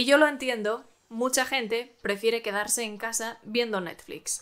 Y yo lo entiendo, mucha gente prefiere quedarse en casa viendo Netflix.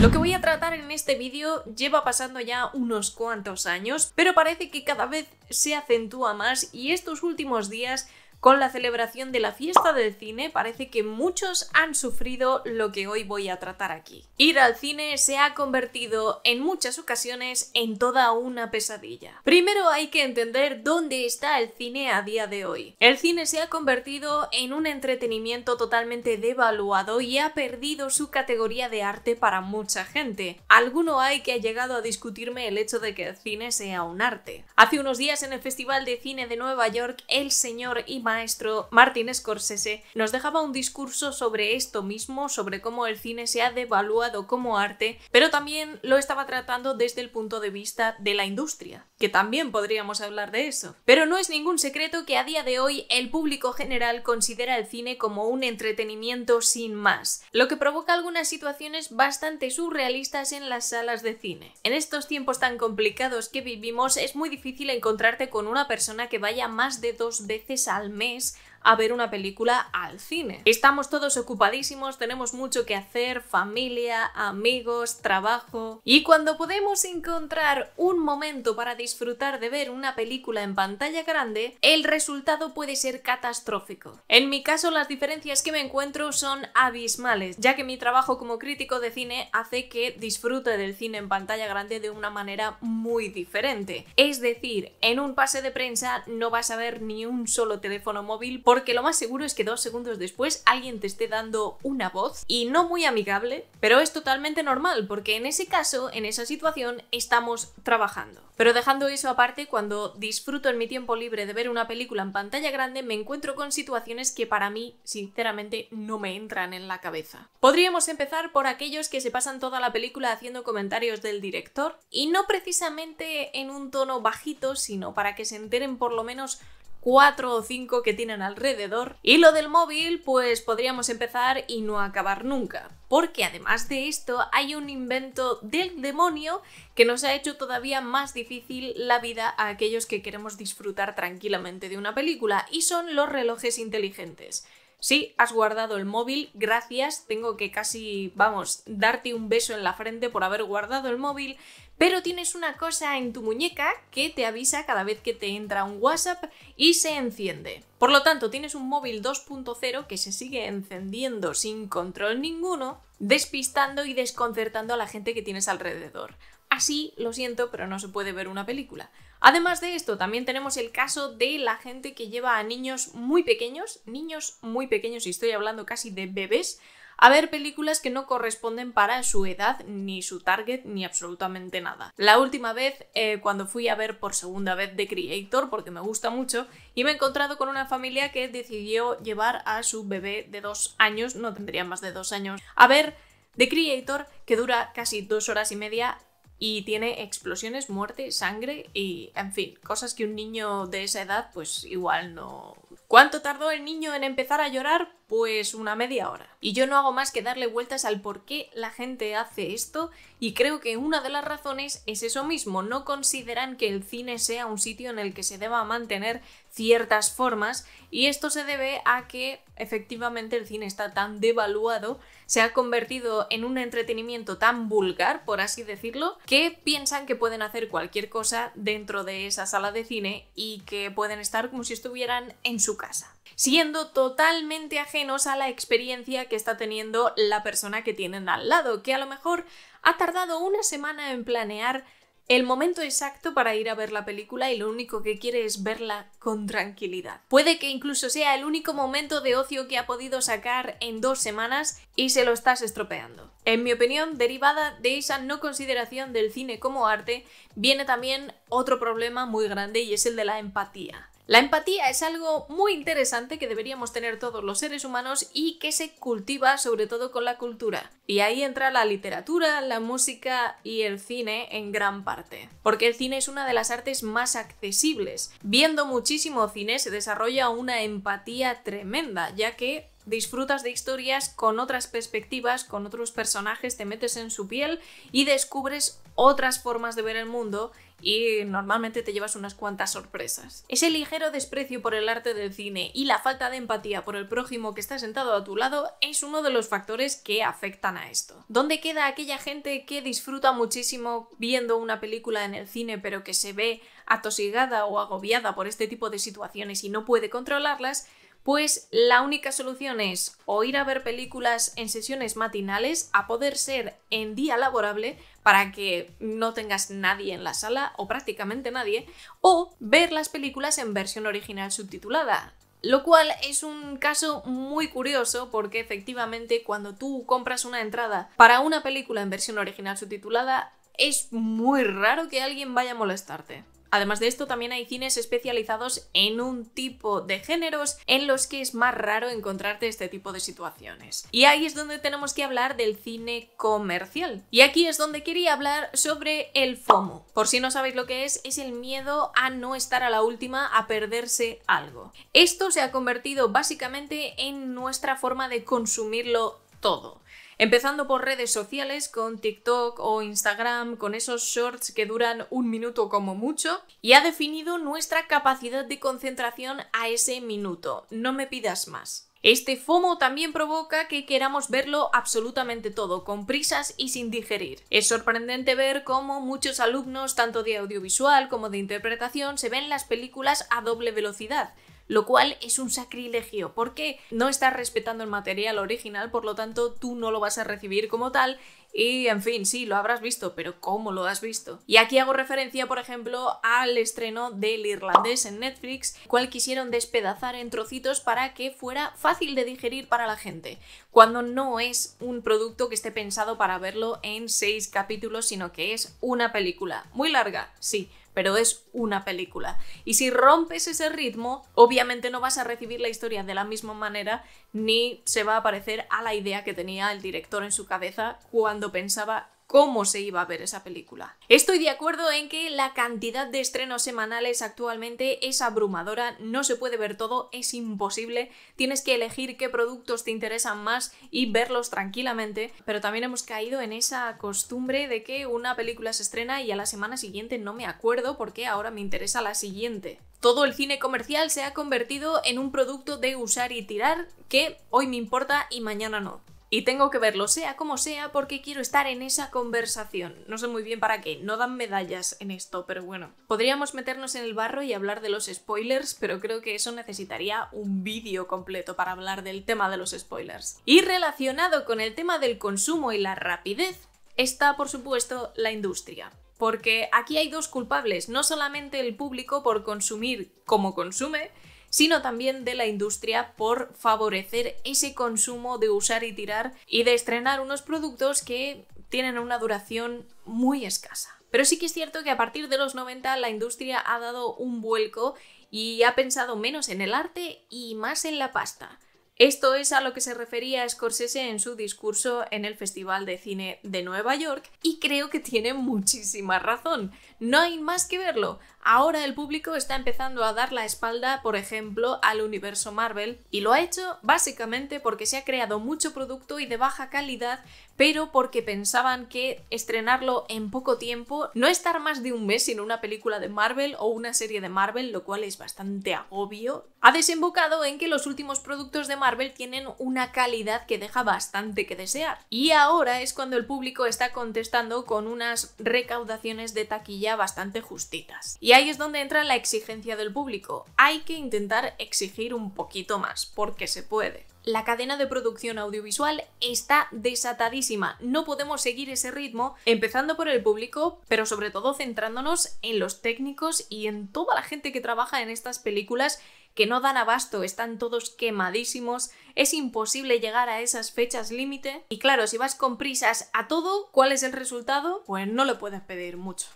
Lo que voy a tratar en este vídeo lleva pasando ya unos cuantos años, pero parece que cada vez se acentúa más y estos últimos días con la celebración de la fiesta del cine parece que muchos han sufrido lo que hoy voy a tratar aquí. Ir al cine se ha convertido en muchas ocasiones en toda una pesadilla. Primero hay que entender dónde está el cine a día de hoy. El cine se ha convertido en un entretenimiento totalmente devaluado y ha perdido su categoría de arte para mucha gente. Alguno hay que ha llegado a discutirme el hecho de que el cine sea un arte. Hace unos días en el Festival de Cine de Nueva York, el señor Iman maestro Martin Scorsese nos dejaba un discurso sobre esto mismo, sobre cómo el cine se ha devaluado como arte, pero también lo estaba tratando desde el punto de vista de la industria que también podríamos hablar de eso. Pero no es ningún secreto que a día de hoy el público general considera el cine como un entretenimiento sin más, lo que provoca algunas situaciones bastante surrealistas en las salas de cine. En estos tiempos tan complicados que vivimos es muy difícil encontrarte con una persona que vaya más de dos veces al mes a ver una película al cine. Estamos todos ocupadísimos, tenemos mucho que hacer, familia, amigos, trabajo. Y cuando podemos encontrar un momento para disfrutar de ver una película en pantalla grande, el resultado puede ser catastrófico. En mi caso, las diferencias que me encuentro son abismales, ya que mi trabajo como crítico de cine hace que disfrute del cine en pantalla grande de una manera muy diferente. Es decir, en un pase de prensa no vas a ver ni un solo teléfono móvil porque lo más seguro es que dos segundos después alguien te esté dando una voz y no muy amigable, pero es totalmente normal porque en ese caso, en esa situación, estamos trabajando. Pero dejando eso aparte, cuando disfruto en mi tiempo libre de ver una película en pantalla grande, me encuentro con situaciones que para mí, sinceramente, no me entran en la cabeza. Podríamos empezar por aquellos que se pasan toda la película haciendo comentarios del director, y no precisamente en un tono bajito, sino para que se enteren por lo menos cuatro o cinco que tienen alrededor. Y lo del móvil, pues podríamos empezar y no acabar nunca. Porque además de esto, hay un invento del demonio que nos ha hecho todavía más difícil la vida a aquellos que queremos disfrutar tranquilamente de una película, y son los relojes inteligentes. Sí, has guardado el móvil, gracias. Tengo que casi, vamos, darte un beso en la frente por haber guardado el móvil pero tienes una cosa en tu muñeca que te avisa cada vez que te entra un WhatsApp y se enciende. Por lo tanto, tienes un móvil 2.0 que se sigue encendiendo sin control ninguno, despistando y desconcertando a la gente que tienes alrededor. Así, lo siento, pero no se puede ver una película. Además de esto, también tenemos el caso de la gente que lleva a niños muy pequeños, niños muy pequeños, y estoy hablando casi de bebés, a ver películas que no corresponden para su edad, ni su target, ni absolutamente nada. La última vez, eh, cuando fui a ver por segunda vez The Creator, porque me gusta mucho, y me he encontrado con una familia que decidió llevar a su bebé de dos años, no tendría más de dos años, a ver The Creator, que dura casi dos horas y media y tiene explosiones, muerte, sangre y, en fin, cosas que un niño de esa edad pues igual no, ¿Cuánto tardó el niño en empezar a llorar? Pues una media hora. Y yo no hago más que darle vueltas al por qué la gente hace esto y creo que una de las razones es eso mismo, no consideran que el cine sea un sitio en el que se deba mantener ciertas formas y esto se debe a que efectivamente el cine está tan devaluado, se ha convertido en un entretenimiento tan vulgar, por así decirlo, que piensan que pueden hacer cualquier cosa dentro de esa sala de cine y que pueden estar como si estuvieran en su casa, siendo totalmente ajenos a la experiencia que está teniendo la persona que tienen al lado, que a lo mejor ha tardado una semana en planear el momento exacto para ir a ver la película y lo único que quiere es verla con tranquilidad. Puede que incluso sea el único momento de ocio que ha podido sacar en dos semanas y se lo estás estropeando. En mi opinión, derivada de esa no consideración del cine como arte, viene también otro problema muy grande y es el de la empatía. La empatía es algo muy interesante que deberíamos tener todos los seres humanos y que se cultiva sobre todo con la cultura. Y ahí entra la literatura, la música y el cine en gran parte. Porque el cine es una de las artes más accesibles. Viendo muchísimo cine se desarrolla una empatía tremenda, ya que disfrutas de historias con otras perspectivas, con otros personajes, te metes en su piel y descubres otras formas de ver el mundo y normalmente te llevas unas cuantas sorpresas. Ese ligero desprecio por el arte del cine y la falta de empatía por el prójimo que está sentado a tu lado es uno de los factores que afectan a esto. ¿Dónde queda aquella gente que disfruta muchísimo viendo una película en el cine pero que se ve atosigada o agobiada por este tipo de situaciones y no puede controlarlas? Pues la única solución es o ir a ver películas en sesiones matinales, a poder ser en día laborable para que no tengas nadie en la sala o prácticamente nadie, o ver las películas en versión original subtitulada. Lo cual es un caso muy curioso porque efectivamente cuando tú compras una entrada para una película en versión original subtitulada, es muy raro que alguien vaya a molestarte. Además de esto, también hay cines especializados en un tipo de géneros en los que es más raro encontrarte este tipo de situaciones. Y ahí es donde tenemos que hablar del cine comercial. Y aquí es donde quería hablar sobre el FOMO. Por si no sabéis lo que es, es el miedo a no estar a la última, a perderse algo. Esto se ha convertido básicamente en nuestra forma de consumirlo todo. Empezando por redes sociales, con TikTok o Instagram, con esos shorts que duran un minuto como mucho, y ha definido nuestra capacidad de concentración a ese minuto. No me pidas más. Este FOMO también provoca que queramos verlo absolutamente todo, con prisas y sin digerir. Es sorprendente ver cómo muchos alumnos, tanto de audiovisual como de interpretación, se ven las películas a doble velocidad, lo cual es un sacrilegio, porque no estás respetando el material original, por lo tanto tú no lo vas a recibir como tal. Y en fin, sí, lo habrás visto, pero ¿cómo lo has visto? Y aquí hago referencia, por ejemplo, al estreno del irlandés en Netflix, cual quisieron despedazar en trocitos para que fuera fácil de digerir para la gente, cuando no es un producto que esté pensado para verlo en seis capítulos, sino que es una película muy larga, sí, pero es una película. Y si rompes ese ritmo, obviamente no vas a recibir la historia de la misma manera, ni se va a parecer a la idea que tenía el director en su cabeza cuando pensaba cómo se iba a ver esa película. Estoy de acuerdo en que la cantidad de estrenos semanales actualmente es abrumadora, no se puede ver todo, es imposible, tienes que elegir qué productos te interesan más y verlos tranquilamente, pero también hemos caído en esa costumbre de que una película se estrena y a la semana siguiente no me acuerdo porque ahora me interesa la siguiente. Todo el cine comercial se ha convertido en un producto de usar y tirar que hoy me importa y mañana no y tengo que verlo sea como sea porque quiero estar en esa conversación. No sé muy bien para qué, no dan medallas en esto, pero bueno. Podríamos meternos en el barro y hablar de los spoilers, pero creo que eso necesitaría un vídeo completo para hablar del tema de los spoilers. Y relacionado con el tema del consumo y la rapidez, está por supuesto la industria. Porque aquí hay dos culpables, no solamente el público por consumir como consume, sino también de la industria por favorecer ese consumo de usar y tirar y de estrenar unos productos que tienen una duración muy escasa. Pero sí que es cierto que a partir de los 90 la industria ha dado un vuelco y ha pensado menos en el arte y más en la pasta. Esto es a lo que se refería Scorsese en su discurso en el Festival de Cine de Nueva York y creo que tiene muchísima razón. No hay más que verlo. Ahora el público está empezando a dar la espalda, por ejemplo, al universo Marvel, y lo ha hecho básicamente porque se ha creado mucho producto y de baja calidad, pero porque pensaban que estrenarlo en poco tiempo, no estar más de un mes sin una película de Marvel o una serie de Marvel, lo cual es bastante agobio, ha desembocado en que los últimos productos de Marvel tienen una calidad que deja bastante que desear. Y ahora es cuando el público está contestando con unas recaudaciones de taquilla bastante justitas ahí es donde entra la exigencia del público. Hay que intentar exigir un poquito más, porque se puede. La cadena de producción audiovisual está desatadísima, no podemos seguir ese ritmo, empezando por el público, pero sobre todo centrándonos en los técnicos y en toda la gente que trabaja en estas películas que no dan abasto, están todos quemadísimos, es imposible llegar a esas fechas límite y claro, si vas con prisas a todo, ¿cuál es el resultado? Pues no lo puedes pedir mucho.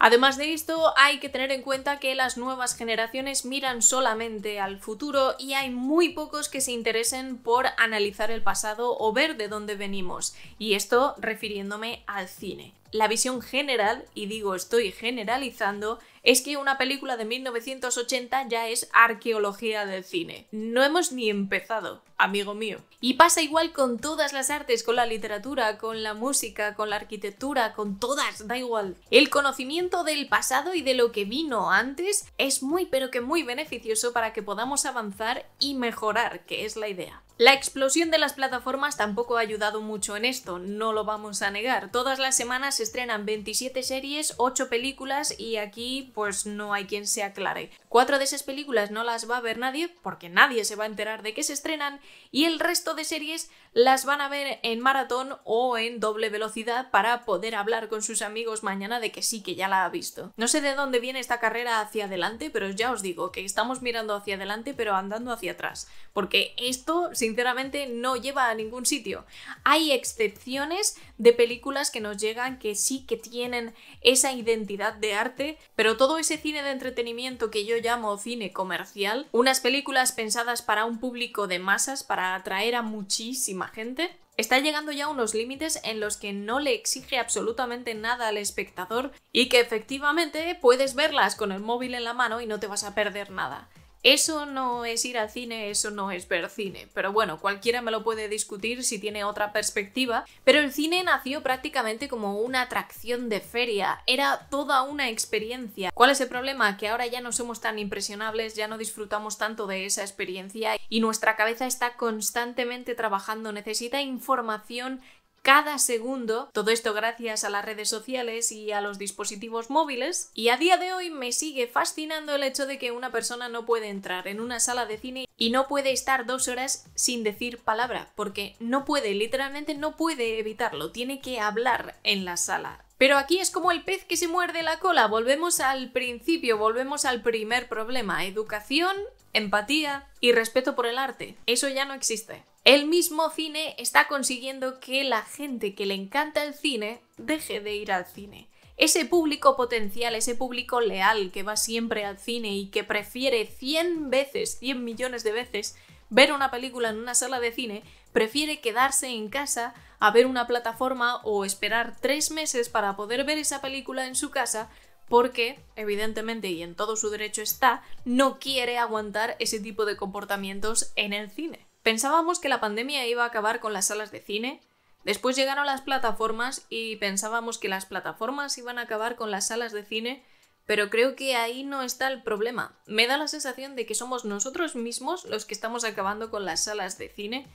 Además de esto, hay que tener en cuenta que las nuevas generaciones miran solamente al futuro y hay muy pocos que se interesen por analizar el pasado o ver de dónde venimos, y esto refiriéndome al cine. La visión general, y digo estoy generalizando, es que una película de 1980 ya es arqueología del cine. No hemos ni empezado, amigo mío. Y pasa igual con todas las artes, con la literatura, con la música, con la arquitectura, con todas, da igual. El conocimiento del pasado y de lo que vino antes es muy pero que muy beneficioso para que podamos avanzar y mejorar, que es la idea. La explosión de las plataformas tampoco ha ayudado mucho en esto, no lo vamos a negar. Todas las semanas se estrenan 27 series, 8 películas y aquí pues no hay quien se aclare. Cuatro de esas películas no las va a ver nadie porque nadie se va a enterar de que se estrenan y el resto de series las van a ver en maratón o en doble velocidad para poder hablar con sus amigos mañana de que sí que ya la ha visto. No sé de dónde viene esta carrera hacia adelante, pero ya os digo que estamos mirando hacia adelante pero andando hacia atrás, porque esto sinceramente no lleva a ningún sitio. Hay excepciones de películas que nos llegan que sí que tienen esa identidad de arte, pero todo ese cine de entretenimiento que yo llamo cine comercial, unas películas pensadas para un público de masas, para atraer a muchísima gente, está llegando ya a unos límites en los que no le exige absolutamente nada al espectador y que efectivamente puedes verlas con el móvil en la mano y no te vas a perder nada. Eso no es ir al cine, eso no es ver cine. Pero bueno, cualquiera me lo puede discutir si tiene otra perspectiva. Pero el cine nació prácticamente como una atracción de feria. Era toda una experiencia. ¿Cuál es el problema? Que ahora ya no somos tan impresionables, ya no disfrutamos tanto de esa experiencia y nuestra cabeza está constantemente trabajando. Necesita información cada segundo. Todo esto gracias a las redes sociales y a los dispositivos móviles. Y a día de hoy me sigue fascinando el hecho de que una persona no puede entrar en una sala de cine y no puede estar dos horas sin decir palabra, porque no puede, literalmente no puede evitarlo, tiene que hablar en la sala. Pero aquí es como el pez que se muerde la cola, volvemos al principio, volvemos al primer problema, educación, empatía y respeto por el arte. Eso ya no existe el mismo cine está consiguiendo que la gente que le encanta el cine deje de ir al cine. Ese público potencial, ese público leal que va siempre al cine y que prefiere 100 veces, 100 millones de veces, ver una película en una sala de cine, prefiere quedarse en casa a ver una plataforma o esperar tres meses para poder ver esa película en su casa porque, evidentemente, y en todo su derecho está, no quiere aguantar ese tipo de comportamientos en el cine. Pensábamos que la pandemia iba a acabar con las salas de cine, después llegaron las plataformas y pensábamos que las plataformas iban a acabar con las salas de cine, pero creo que ahí no está el problema. Me da la sensación de que somos nosotros mismos los que estamos acabando con las salas de cine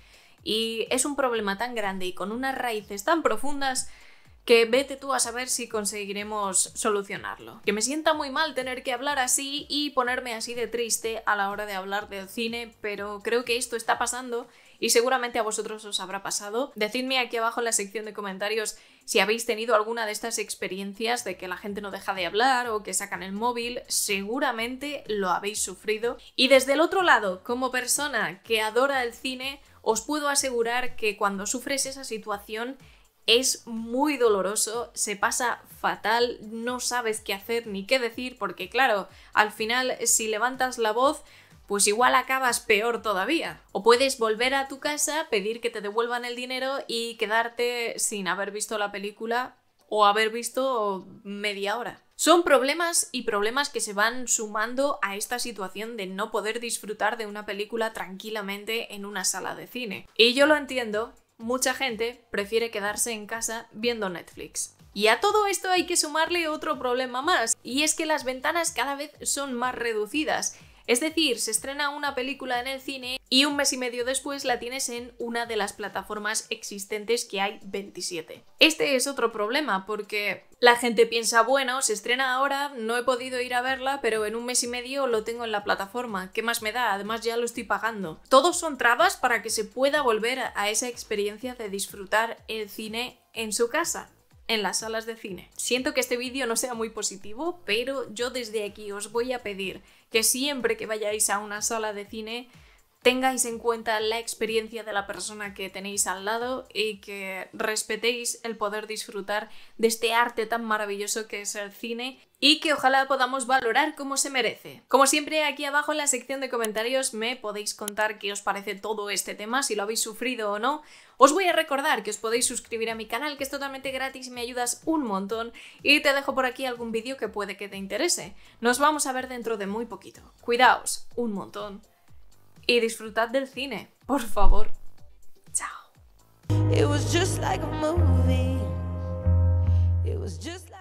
y es un problema tan grande y con unas raíces tan profundas que vete tú a saber si conseguiremos solucionarlo. Que me sienta muy mal tener que hablar así y ponerme así de triste a la hora de hablar del cine, pero creo que esto está pasando y seguramente a vosotros os habrá pasado. Decidme aquí abajo en la sección de comentarios si habéis tenido alguna de estas experiencias de que la gente no deja de hablar o que sacan el móvil, seguramente lo habéis sufrido. Y desde el otro lado, como persona que adora el cine, os puedo asegurar que cuando sufres esa situación es muy doloroso, se pasa fatal, no sabes qué hacer ni qué decir, porque claro, al final si levantas la voz, pues igual acabas peor todavía. O puedes volver a tu casa, pedir que te devuelvan el dinero y quedarte sin haber visto la película o haber visto media hora. Son problemas y problemas que se van sumando a esta situación de no poder disfrutar de una película tranquilamente en una sala de cine. Y yo lo entiendo mucha gente prefiere quedarse en casa viendo Netflix. Y a todo esto hay que sumarle otro problema más, y es que las ventanas cada vez son más reducidas es decir, se estrena una película en el cine y un mes y medio después la tienes en una de las plataformas existentes que hay 27. Este es otro problema porque la gente piensa, bueno, se estrena ahora, no he podido ir a verla, pero en un mes y medio lo tengo en la plataforma, ¿qué más me da? Además ya lo estoy pagando. Todos son trabas para que se pueda volver a esa experiencia de disfrutar el cine en su casa en las salas de cine. Siento que este vídeo no sea muy positivo, pero yo desde aquí os voy a pedir que siempre que vayáis a una sala de cine tengáis en cuenta la experiencia de la persona que tenéis al lado y que respetéis el poder disfrutar de este arte tan maravilloso que es el cine y que ojalá podamos valorar como se merece. Como siempre, aquí abajo en la sección de comentarios me podéis contar qué os parece todo este tema, si lo habéis sufrido o no. Os voy a recordar que os podéis suscribir a mi canal, que es totalmente gratis y me ayudas un montón. Y te dejo por aquí algún vídeo que puede que te interese. Nos vamos a ver dentro de muy poquito. Cuidaos, un montón y disfrutad del cine, por favor. Chao. It was just like a movie. It was just